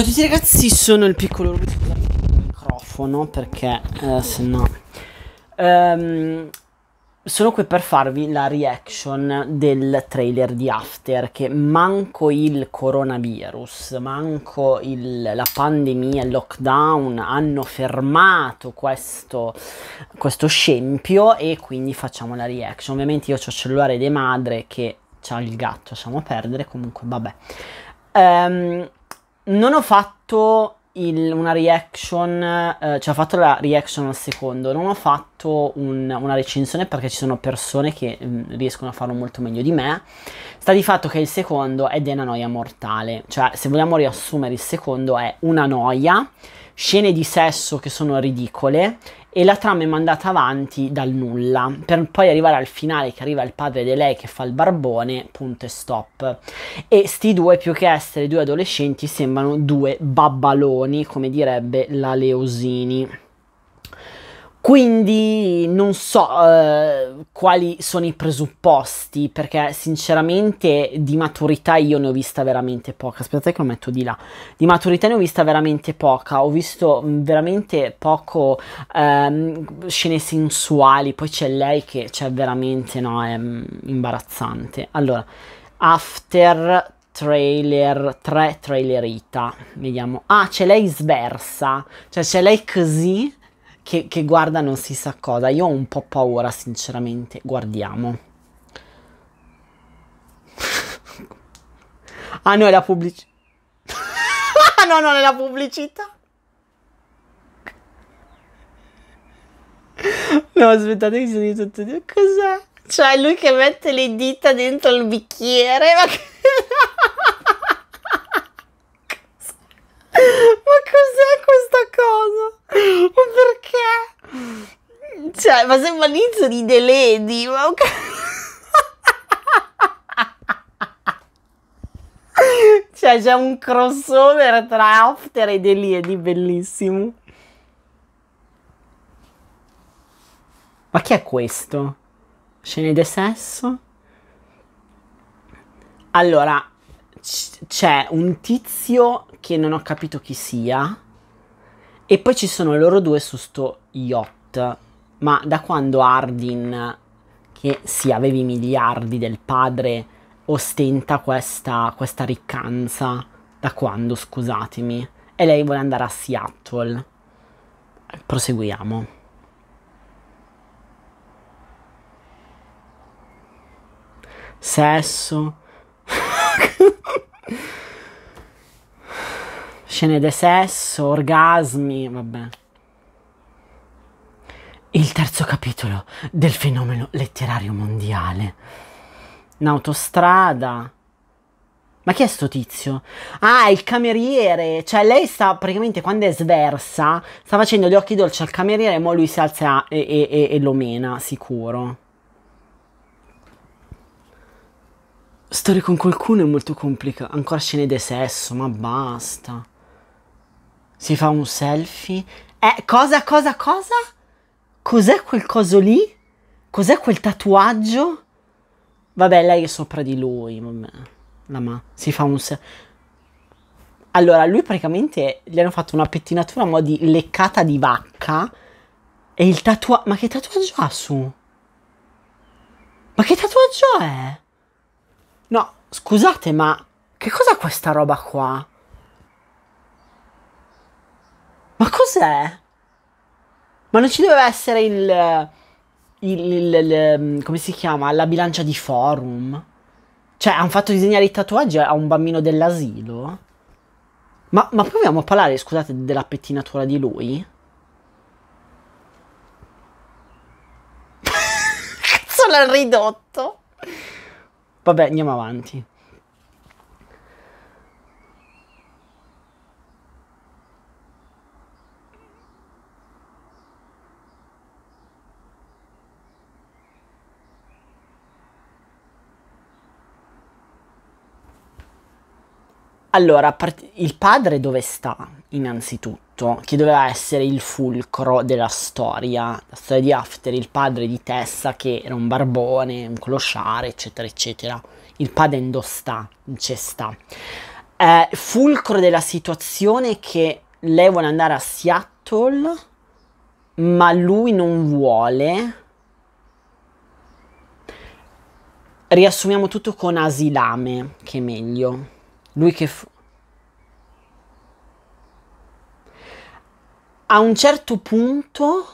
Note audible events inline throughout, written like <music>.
Ciao a tutti ragazzi, sono il piccolo Ruby, scusate il microfono perché eh, se no... Um, sono qui per farvi la reaction del trailer di After che manco il coronavirus, manco il, la pandemia, il lockdown hanno fermato questo, questo scempio e quindi facciamo la reaction. Ovviamente io ho il cellulare di madre che ha il gatto, lasciamo perdere, comunque vabbè. Um, non ho fatto il, una reaction, eh, cioè ho fatto la reaction al secondo, non ho fatto fatto un, una recensione perché ci sono persone che mh, mm, riescono a farlo molto meglio di me. Sta di fatto che il secondo è della noia mortale, cioè se vogliamo riassumere il secondo è una noia, scene di sesso che sono ridicole e la trama è mandata avanti dal nulla, per poi arrivare al finale che arriva il padre di lei che fa il barbone, punto e stop. E sti due, più che essere due adolescenti, sembrano due babbaloni, come direbbe la Leosini. Quindi non so uh, quali sono i presupposti, perché sinceramente di maturità io ne ho vista veramente poca. Aspettate che lo metto di là. Di maturità ne ho vista veramente poca, ho visto mm, veramente poco um, scene sensuali, poi c'è lei che c'è cioè, veramente no, è mm, imbarazzante. Allora, after trailer, tre trailerita, vediamo. Ah, c'è lei sversa, cioè c'è lei così che, che guarda non si sa cosa. Io ho un po' paura, sinceramente. Guardiamo. <laughs> ah no, è la pubblicità. ah <laughs> no, non è la pubblicità. No, aspettate che si sono tutti. Cos'è? Cioè, lui che mette le dita dentro il bicchiere, ma che... <laughs> Cioè, ma sembra l'inizio di The Lady, ma ok. cioè, c'è un crossover tra After e The Lady, bellissimo. Ma chi è questo? Scene di sesso? Allora, c'è un tizio che non ho capito chi sia. E poi ci sono loro due su sto yacht ma da quando Ardin, che sì aveva i miliardi del padre, ostenta questa, questa riccanza? Da quando, scusatemi? E lei vuole andare a Seattle. Proseguiamo. Sesso. <laughs> Scene di sesso, orgasmi, vabbè il terzo capitolo del fenomeno letterario mondiale. Un'autostrada. Ma chi è sto tizio? Ah, il cameriere. Cioè, lei sta praticamente quando è sversa, sta facendo gli occhi dolci al cameriere, ma lui si alza e, e, e lo mena, sicuro. Stare con qualcuno è molto complicato. Ancora scene di sesso, ma basta. Si fa un selfie. Eh, cosa, cosa, cosa? Cos'è quel coso lì? Cos'è quel tatuaggio? Vabbè, lei è sopra di lui, vabbè. La ma si fa un se- Allora, lui praticamente gli hanno fatto una pettinatura a mo' di leccata di vacca e il tatuaggio... Ma che tatuaggio ha su? Ma che tatuaggio è? No, scusate, ma che cos'è questa roba qua? Ma cos'è? Ma non ci doveva essere il, il, il, il ehm, come si chiama? La bilancia di forum. Cioè, hanno fatto disegnare i tatuaggi a un bambino dell'asilo. Ma, ma proviamo a parlare, scusate, della pettinatura di lui. <laughs> Cazzo l'ha ridotto. Vabbè, andiamo avanti. Allora, il padre dove sta innanzitutto? Che doveva essere il fulcro della storia, la storia di After, il padre di Tessa che era un barbone, un closciare, eccetera, eccetera. Il padre indosta, c'è sta. Eh, fulcro della situazione che lei vuole andare a Seattle, ma lui non vuole. Riassumiamo tutto con Asilame, che è meglio. Lui che fu. A un certo punto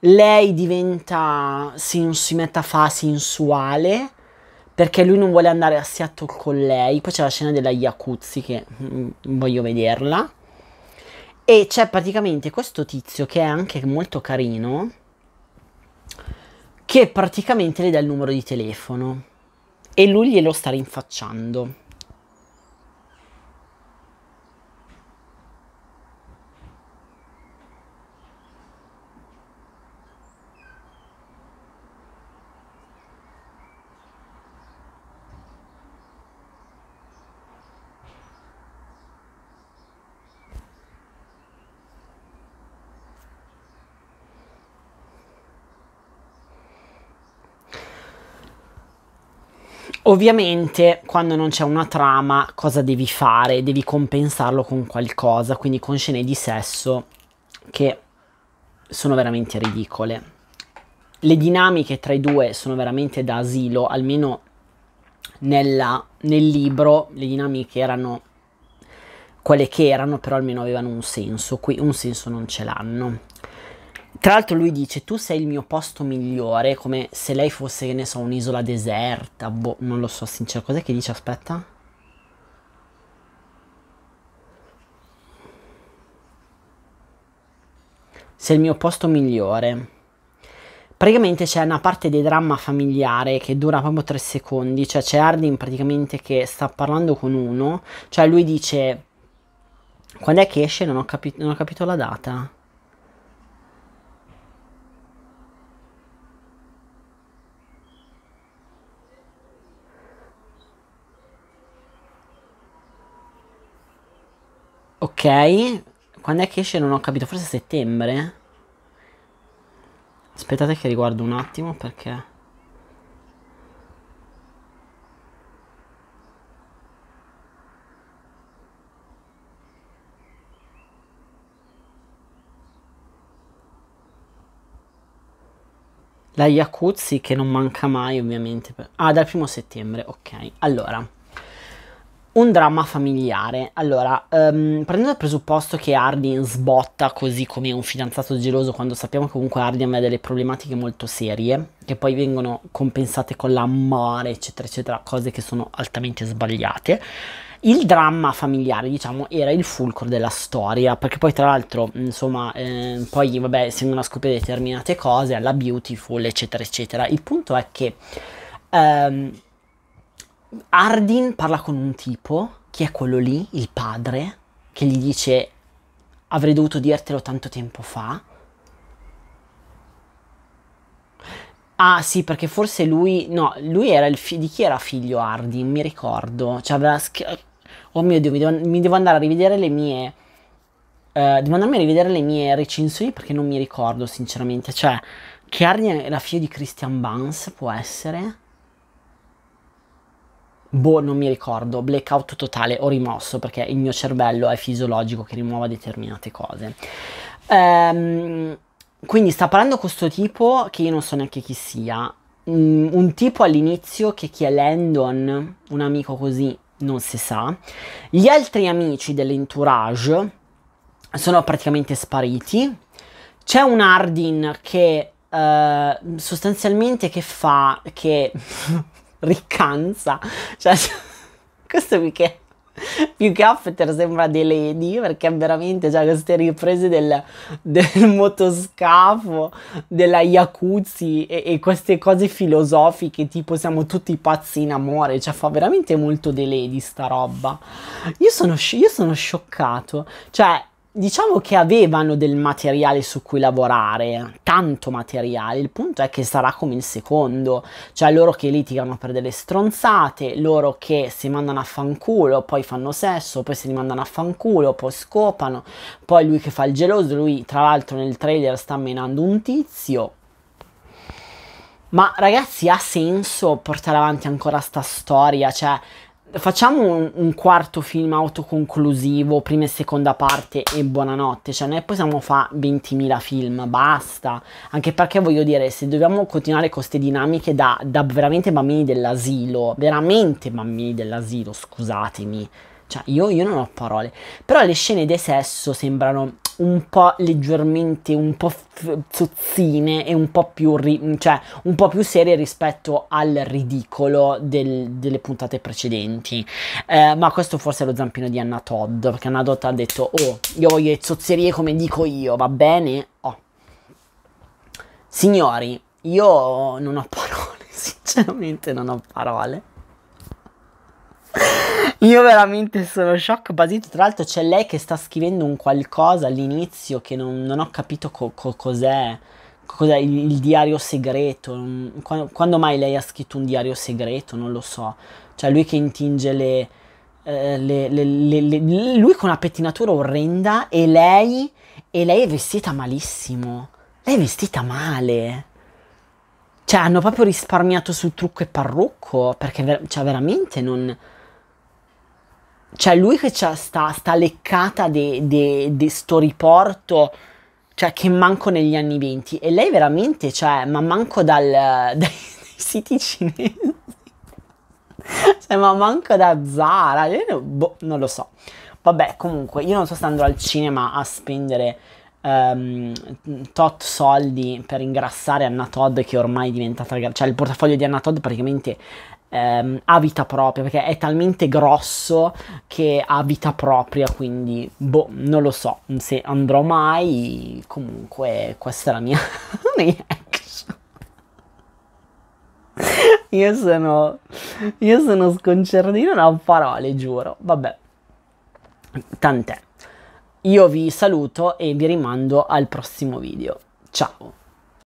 lei diventa, si, si mette a fa sensuale perché lui non vuole andare a Seattle con lei. Poi c'è la scena della Iacuzzi che mm, voglio vederla. E c'è praticamente questo tizio che è anche molto carino che praticamente le dà il numero di telefono e lui glielo sta rinfacciando. Ovviamente quando non c'è una trama cosa devi fare? Devi compensarlo con qualcosa, quindi con scene di sesso che sono veramente ridicole. Le dinamiche tra i due sono veramente da asilo, almeno nella, nel libro le dinamiche erano quelle che erano, però almeno avevano un senso, qui un senso non ce l'hanno. Tra l'altro lui dice tu sei il mio posto migliore, come se lei fosse, che ne so, un'isola deserta, boh, non lo so, sincero, cos'è che dice, aspetta? Sei il mio posto migliore. Praticamente c'è una parte di dramma familiare che dura proprio tre secondi, cioè c'è Ardin praticamente che sta parlando con uno, cioè lui dice quando è che esce non ho, capi- non ho capito la data. Ok. Quando è che esce non ho capito, forse settembre? Aspettate che riguardo un attimo perché... La Yakuza che non manca mai ovviamente. Ah, dal primo settembre, ok. Allora, un dramma familiare. Allora, um, prendendo il presupposto che Hardin sbotta così come un fidanzato geloso, quando sappiamo che comunque Hardin ha delle problematiche molto serie, che poi vengono compensate con l'amore, eccetera, eccetera, cose che sono altamente sbagliate. Il dramma familiare, diciamo, era il fulcro della storia, perché poi tra l'altro, insomma, eh, poi vabbè, si vengono a scoprire determinate cose, alla beautiful, eccetera, eccetera. Il punto è che... Um, Ardin parla con un tipo, che è quello lì, il padre, che gli dice avrei dovuto dirtelo tanto tempo fa. Ah sì, perché forse lui... No, lui era il figlio... Di chi era figlio Ardin? Mi ricordo. Cioè aveva... oh mio Dio, mi devo, mi devo andare a rivedere le mie... Uh, devo andarmi a rivedere le mie recensioni perché non mi ricordo sinceramente. Cioè, che Ardin era figlio di Christian Bans, può essere? Boh, non mi ricordo, blackout totale ho rimosso perché il mio cervello è fisiologico che rimuova determinate cose. Ehm, quindi sta parlando questo tipo che io non so neanche chi sia. Mm, un tipo all'inizio che chi è Landon, un amico così, non si sa. Gli altri amici dell'entourage sono praticamente spariti. C'è un Ardin che Uh, sostanzialmente che fa che <laughs> riccanza. Cioè, <laughs> questo mi che, più che Affeter sembra dei lady perché veramente cioè, queste riprese del, del motoscafo, della jacuzzi e, e, queste cose filosofiche tipo siamo tutti pazzi in amore, cioè fa veramente molto dei lady sta roba. Io sono, io sono scioccato, cioè Diciamo che avevano del materiale su cui lavorare, tanto materiale, il punto è che sarà come il secondo, cioè loro che litigano per delle stronzate, loro che si mandano a fanculo, poi fanno sesso, poi si rimandano a fanculo, poi scopano, poi lui che fa il geloso, lui tra l'altro nel trailer sta menando un tizio. Ma ragazzi ha senso portare avanti ancora sta storia, cioè facciamo un, un, quarto film autoconclusivo, prima e seconda parte e buonanotte, cioè noi possiamo fare 20.000 film, basta, anche perché voglio dire, se dobbiamo continuare con queste dinamiche da, da veramente bambini dell'asilo, veramente bambini dell'asilo, scusatemi, cioè io, io non ho parole, però le scene di sesso sembrano un po' leggermente, un po' zozzine e un po' più, cioè, un po più serie rispetto al ridicolo del, delle puntate precedenti. Eh, ma questo forse è lo zampino di Anna Todd, perché Anna Todd ha detto, oh, io voglio le zozzerie come dico io, va bene? Oh. Signori, io non ho <laughs> parole, sinceramente non ho parole. Io veramente sono shock basito. Tra l'altro c'è lei che sta scrivendo un qualcosa all'inizio che non, non ho capito co- co- cos'è. Cos'è il, il diario segreto? Mm, quando, quando, mai lei ha scritto un diario segreto? Non lo so. Cioè lui che intinge le, eh, le, le, le lui con una pettinatura orrenda e lei, e lei è vestita malissimo. Lei è vestita male. Cioè hanno proprio risparmiato sul trucco e parrucco perché ver- cioè, veramente non cioè lui che c'ha sta, sta leccata di sto riporto, cioè che manco negli anni 20 e lei veramente, cioè, ma manco dal, <laughs> dai, dai siti cinesi, cioè, ma manco da Zara, boh, non lo so. Vabbè, comunque, io non so se andrò al cinema a spendere um, tot soldi per ingrassare Anna Todd che ormai è diventata... Cioè il portafoglio di Anna Todd praticamente ehm, ha vita propria, perché è talmente grosso che ha vita propria, quindi boh, non lo so se andrò mai, comunque questa è la mia <laughs> reaction. io sono, io sono sconcertino, non ho parole, giuro, vabbè, tant'è. Io vi saluto e vi rimando al prossimo video. Ciao!